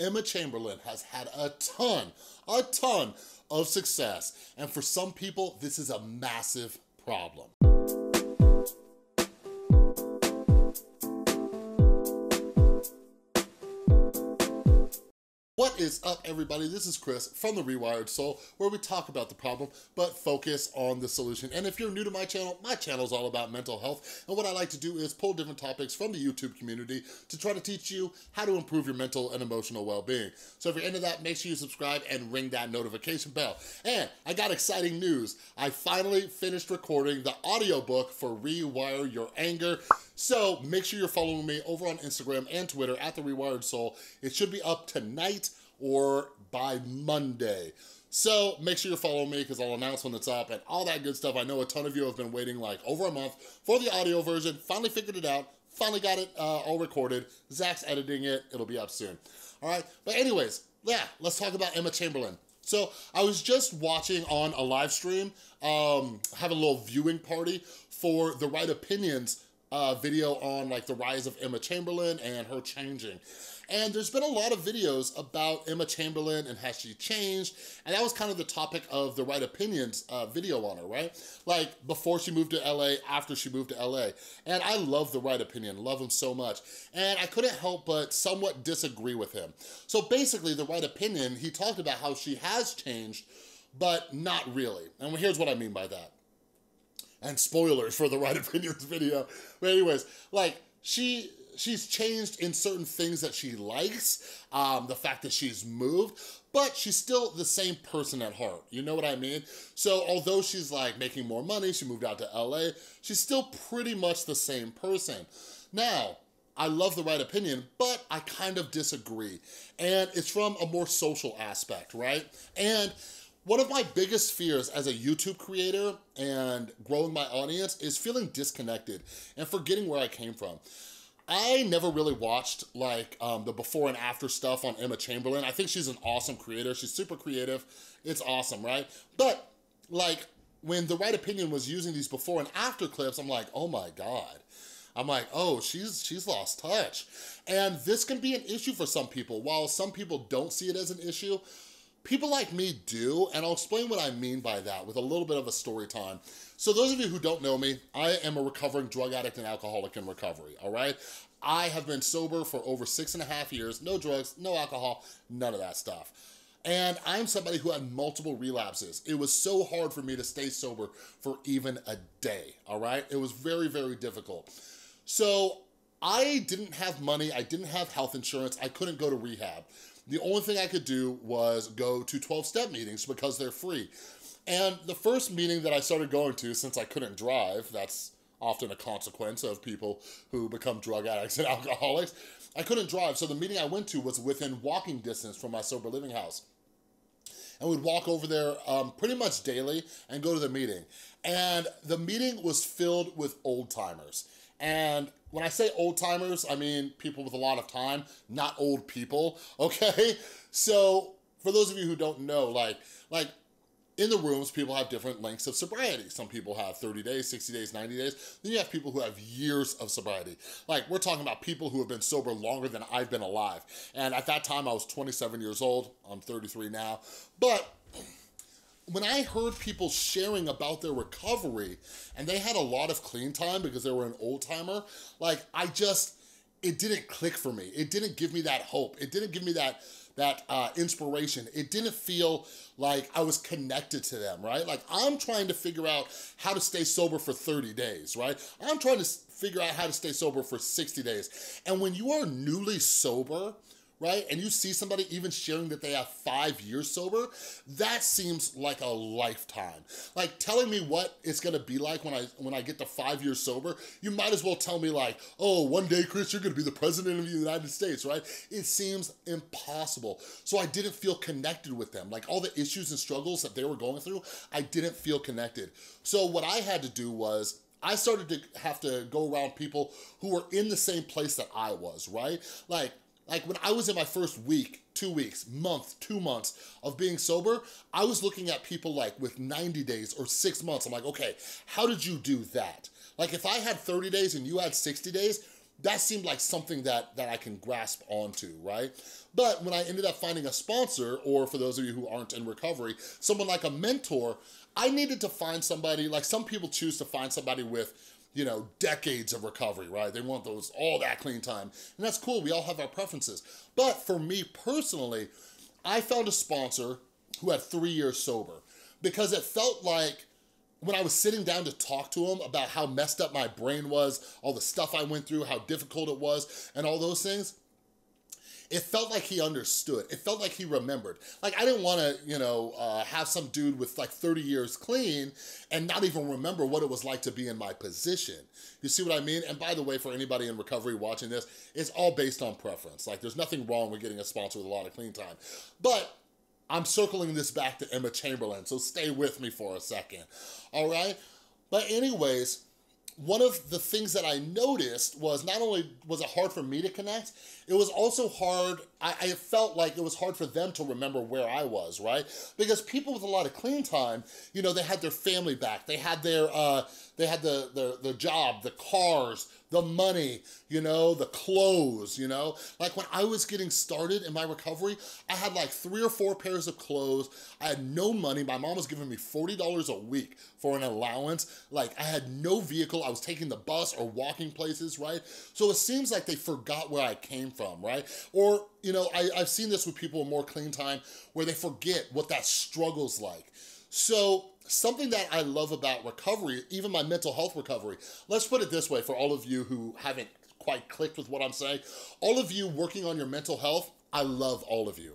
Emma Chamberlain has had a ton, a ton of success. And for some people, this is a massive problem. What is up, everybody? This is Chris from The Rewired Soul, where we talk about the problem, but focus on the solution. And if you're new to my channel, my channel is all about mental health. And what I like to do is pull different topics from the YouTube community to try to teach you how to improve your mental and emotional well-being. So if you're into that, make sure you subscribe and ring that notification bell. And I got exciting news. I finally finished recording the audiobook for Rewire Your Anger so make sure you're following me over on Instagram and Twitter at The Rewired Soul. It should be up tonight or by Monday. So make sure you're following me because I'll announce when it's up and all that good stuff. I know a ton of you have been waiting like over a month for the audio version. Finally figured it out. Finally got it uh, all recorded. Zach's editing it. It'll be up soon. All right. But anyways, yeah, let's talk about Emma Chamberlain. So I was just watching on a live stream, um, have a little viewing party for the right opinions uh, video on like the rise of Emma Chamberlain and her changing. And there's been a lot of videos about Emma Chamberlain and how she changed. And that was kind of the topic of the Right Opinions uh, video on her, right? Like before she moved to LA, after she moved to LA. And I love the Right Opinion, love him so much. And I couldn't help but somewhat disagree with him. So basically the Right Opinion, he talked about how she has changed, but not really. And here's what I mean by that and spoilers for the Right Opinions video. But anyways, like, she she's changed in certain things that she likes, um, the fact that she's moved, but she's still the same person at heart. You know what I mean? So although she's like making more money, she moved out to LA, she's still pretty much the same person. Now, I love the right opinion, but I kind of disagree. And it's from a more social aspect, right? And one of my biggest fears as a YouTube creator and growing my audience is feeling disconnected and forgetting where I came from. I never really watched like um, the before and after stuff on Emma Chamberlain. I think she's an awesome creator. She's super creative. It's awesome, right? But like when The Right Opinion was using these before and after clips, I'm like, oh my God. I'm like, oh, she's she's lost touch. And this can be an issue for some people. While some people don't see it as an issue, people like me do, and I'll explain what I mean by that with a little bit of a story time. So those of you who don't know me, I am a recovering drug addict and alcoholic in recovery, all right? I have been sober for over six and a half years, no drugs, no alcohol, none of that stuff. And I'm somebody who had multiple relapses. It was so hard for me to stay sober for even a day, all right? It was very, very difficult. So I didn't have money, I didn't have health insurance, I couldn't go to rehab. The only thing I could do was go to 12-step meetings because they're free. And the first meeting that I started going to, since I couldn't drive, that's often a consequence of people who become drug addicts and alcoholics, I couldn't drive. So the meeting I went to was within walking distance from my sober living house. And we'd walk over there um, pretty much daily and go to the meeting. And the meeting was filled with old timers. And when I say old timers, I mean people with a lot of time, not old people, okay? So for those of you who don't know, like, like in the rooms, people have different lengths of sobriety. Some people have 30 days, 60 days, 90 days. Then you have people who have years of sobriety. Like, we're talking about people who have been sober longer than I've been alive. And at that time, I was 27 years old. I'm 33 now. But when I heard people sharing about their recovery and they had a lot of clean time because they were an old timer, like I just, it didn't click for me. It didn't give me that hope. It didn't give me that, that uh, inspiration. It didn't feel like I was connected to them, right? Like I'm trying to figure out how to stay sober for 30 days, right? I'm trying to figure out how to stay sober for 60 days. And when you are newly sober, right? And you see somebody even sharing that they have five years sober, that seems like a lifetime. Like telling me what it's gonna be like when I when I get to five years sober, you might as well tell me like, oh, one day, Chris, you're gonna be the president of the United States, right? It seems impossible. So I didn't feel connected with them. Like all the issues and struggles that they were going through, I didn't feel connected. So what I had to do was I started to have to go around people who were in the same place that I was, right? Like like when I was in my first week, two weeks, month, two months of being sober, I was looking at people like with 90 days or six months. I'm like, okay, how did you do that? Like if I had 30 days and you had 60 days, that seemed like something that, that I can grasp onto, right? But when I ended up finding a sponsor, or for those of you who aren't in recovery, someone like a mentor, I needed to find somebody, like some people choose to find somebody with you know, decades of recovery, right? They want those all that clean time. And that's cool. We all have our preferences. But for me personally, I found a sponsor who had three years sober because it felt like when I was sitting down to talk to him about how messed up my brain was, all the stuff I went through, how difficult it was, and all those things, it felt like he understood. It felt like he remembered. Like, I didn't want to, you know, uh, have some dude with like 30 years clean and not even remember what it was like to be in my position. You see what I mean? And by the way, for anybody in recovery watching this, it's all based on preference. Like, there's nothing wrong with getting a sponsor with a lot of clean time. But I'm circling this back to Emma Chamberlain, so stay with me for a second, all right? But anyways, one of the things that I noticed was not only was it hard for me to connect, it was also hard, I, I, felt like it was hard for them to remember where I was, right? Because people with a lot of clean time, you know, they had their family back, they had their, uh, they had the, the, the job, the cars, the money, you know, the clothes, you know? Like when I was getting started in my recovery, I had like three or four pairs of clothes. I had no money. My mom was giving me $40 a week for an allowance. Like I had no vehicle. I was taking the bus or walking places, right? So it seems like they forgot where I came from, right? Or, you know, I, I've seen this with people in more clean time where they forget what that struggle's like. So something that I love about recovery, even my mental health recovery, let's put it this way for all of you who haven't quite clicked with what I'm saying, all of you working on your mental health, I love all of you.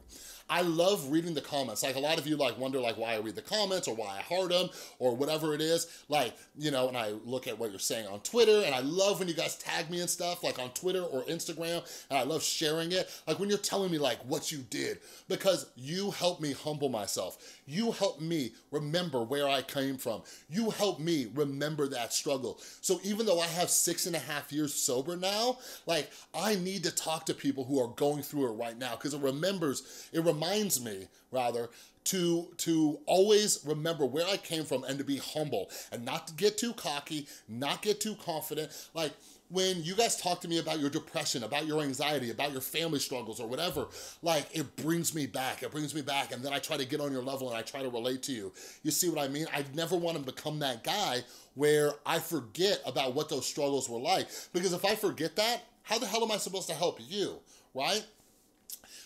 I love reading the comments. Like a lot of you like wonder like why I read the comments or why I heard them or whatever it is. Like, you know, and I look at what you're saying on Twitter and I love when you guys tag me and stuff like on Twitter or Instagram and I love sharing it. Like when you're telling me like what you did because you helped me humble myself. You help me remember where I came from. You help me remember that struggle. So even though I have six and a half years sober now, like I need to talk to people who are going through it right now because it remembers, it reminds me rather to to always remember where I came from and to be humble and not to get too cocky, not get too confident. Like when you guys talk to me about your depression, about your anxiety, about your family struggles or whatever, like it brings me back, it brings me back. And then I try to get on your level and I try to relate to you. You see what I mean? I never want to become that guy where I forget about what those struggles were like. Because if I forget that, how the hell am I supposed to help you, right?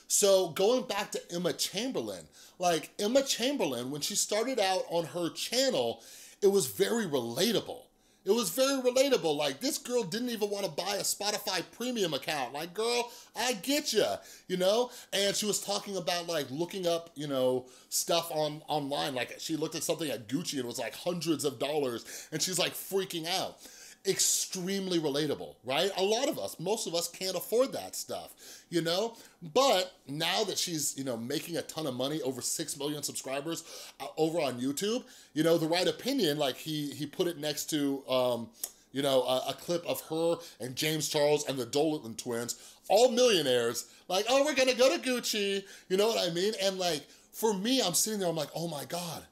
So going back to Emma Chamberlain, like Emma Chamberlain, when she started out on her channel, it was very relatable it was very relatable. Like, this girl didn't even want to buy a Spotify premium account. Like, girl, I get you, you know? And she was talking about, like, looking up, you know, stuff on online. Like, she looked at something at Gucci and it was, like, hundreds of dollars. And she's, like, freaking out extremely relatable, right? A lot of us, most of us can't afford that stuff, you know? But now that she's, you know, making a ton of money, over 6 million subscribers uh, over on YouTube, you know, The Right Opinion, like he, he put it next to, um, you know, a, a, clip of her and James Charles and the Dolan twins, all millionaires, like, oh, we're gonna go to Gucci, you know what I mean? And like, for me, I'm sitting there, I'm like, oh my God,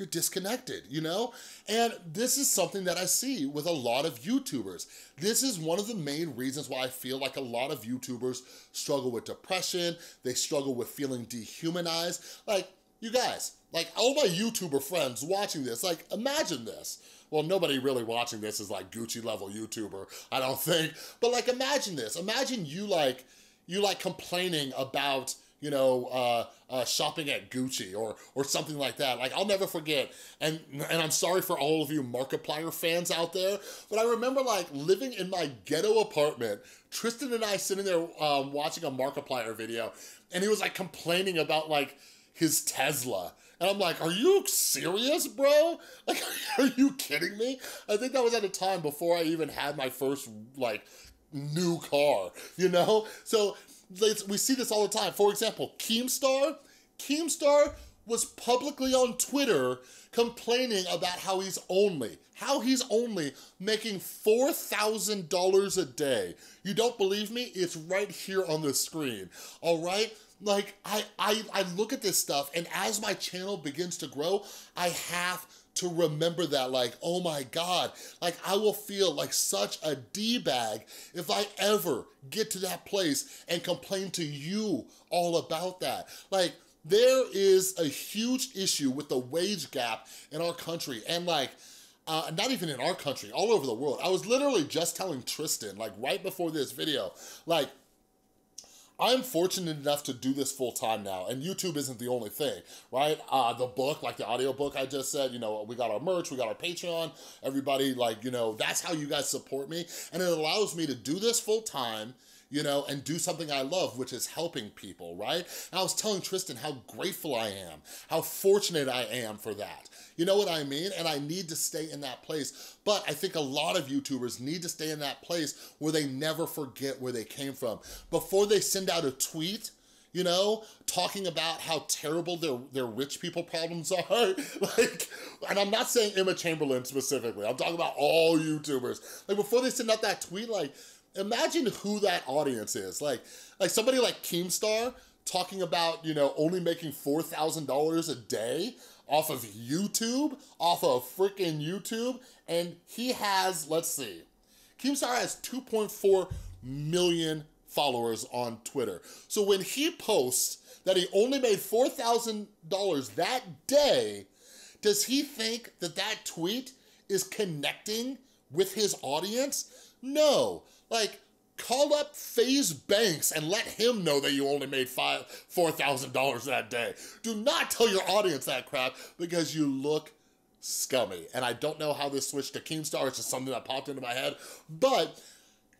you're disconnected, you know? And this is something that I see with a lot of YouTubers. This is one of the main reasons why I feel like a lot of YouTubers struggle with depression, they struggle with feeling dehumanized. Like, you guys, like all my YouTuber friends watching this, like imagine this. Well, nobody really watching this is like Gucci level YouTuber, I don't think. But like imagine this, imagine you like, you like complaining about you know, uh, uh, shopping at Gucci or or something like that. Like I'll never forget. And and I'm sorry for all of you Markiplier fans out there, but I remember like living in my ghetto apartment, Tristan and I sitting there um, watching a Markiplier video, and he was like complaining about like his Tesla. And I'm like, are you serious, bro? Like, are you kidding me? I think that was at a time before I even had my first, like, new car, you know? So we see this all the time. For example, Keemstar. Keemstar was publicly on Twitter complaining about how he's only, how he's only making $4,000 a day. You don't believe me? It's right here on the screen, all right? Like, I, I, I look at this stuff, and as my channel begins to grow, I have to remember that, like, oh my God, like I will feel like such a D-bag if I ever get to that place and complain to you all about that. Like, there is a huge issue with the wage gap in our country and like, uh, not even in our country, all over the world. I was literally just telling Tristan, like right before this video, like I'm fortunate enough to do this full time now, and YouTube isn't the only thing, right? Uh, the book, like the audio book I just said, you know, we got our merch, we got our Patreon, everybody, like, you know, that's how you guys support me, and it allows me to do this full time, you know, and do something I love, which is helping people, right? And I was telling Tristan how grateful I am, how fortunate I am for that. You know what I mean? And I need to stay in that place. But I think a lot of YouTubers need to stay in that place where they never forget where they came from. Before they send out a tweet, you know, talking about how terrible their, their rich people problems are. like, and I'm not saying Emma Chamberlain specifically, I'm talking about all YouTubers. Like before they send out that tweet, like, imagine who that audience is. Like, like somebody like Keemstar talking about, you know, only making $4,000 a day off of YouTube, off of freaking YouTube. And he has, let's see, Keemstar has 2.4 million followers on Twitter. So when he posts that he only made $4,000 that day, does he think that that tweet is connecting with his audience? No. Like, call up FaZe Banks and let him know that you only made five four thousand dollars that day. Do not tell your audience that crap because you look scummy. And I don't know how this switched to Keemstar. It's just something that popped into my head. But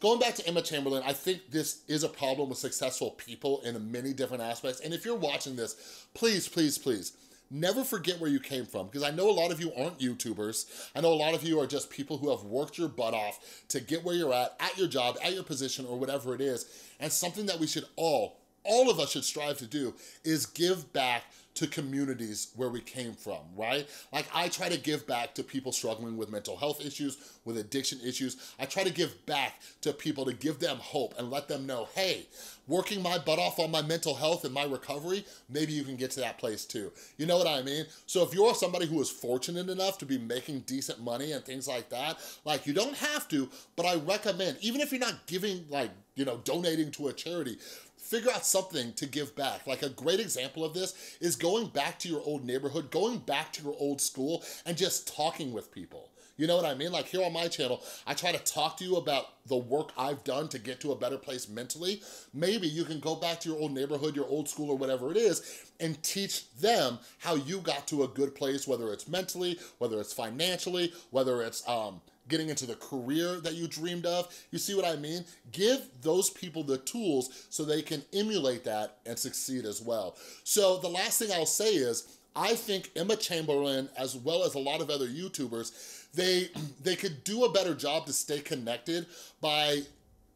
going back to Emma Chamberlain, I think this is a problem with successful people in many different aspects. And if you're watching this, please, please, please never forget where you came from because I know a lot of you aren't YouTubers. I know a lot of you are just people who have worked your butt off to get where you're at, at your job, at your position, or whatever it is. And something that we should all all of us should strive to do is give back to communities where we came from, right? Like I try to give back to people struggling with mental health issues, with addiction issues. I try to give back to people to give them hope and let them know, hey, working my butt off on my mental health and my recovery, maybe you can get to that place too. You know what I mean? So if you're somebody who is fortunate enough to be making decent money and things like that, like you don't have to, but I recommend, even if you're not giving like, you know, donating to a charity, figure out something to give back. Like a great example of this is going back to your old neighborhood, going back to your old school and just talking with people. You know what I mean? Like here on my channel, I try to talk to you about the work I've done to get to a better place mentally. Maybe you can go back to your old neighborhood, your old school or whatever it is and teach them how you got to a good place, whether it's mentally, whether it's financially, whether it's um, getting into the career that you dreamed of. You see what I mean? Give those people the tools so they can emulate that and succeed as well. So the last thing I'll say is, I think Emma Chamberlain, as well as a lot of other YouTubers, they, they could do a better job to stay connected by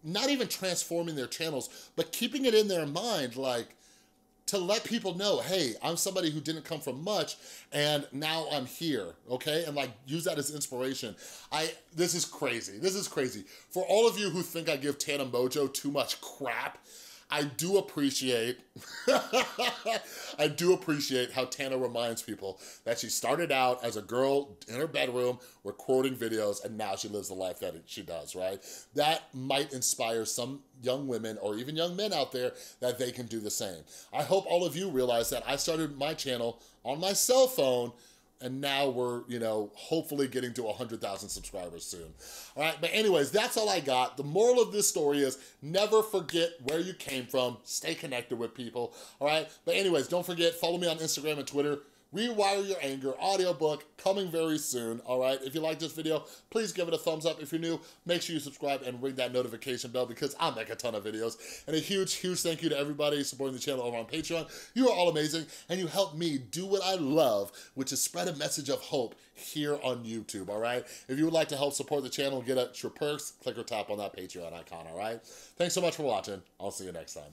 not even transforming their channels, but keeping it in their mind like, to let people know, hey, I'm somebody who didn't come from much and now I'm here, okay? And like use that as inspiration. I This is crazy. This is crazy. For all of you who think I give Tana Mojo too much crap, I do appreciate, I do appreciate how Tana reminds people that she started out as a girl in her bedroom recording videos and now she lives the life that she does, right? That might inspire some young women or even young men out there that they can do the same. I hope all of you realize that I started my channel on my cell phone and now we're you know hopefully getting to 100000 subscribers soon all right but anyways that's all i got the moral of this story is never forget where you came from stay connected with people all right but anyways don't forget follow me on instagram and twitter Rewire Your Anger audiobook coming very soon, all right? If you like this video, please give it a thumbs up. If you're new, make sure you subscribe and ring that notification bell because I make a ton of videos. And a huge, huge thank you to everybody supporting the channel over on Patreon. You are all amazing and you help me do what I love, which is spread a message of hope here on YouTube, all right? If you would like to help support the channel get extra perks, click or tap on that Patreon icon, all right? Thanks so much for watching. I'll see you next time.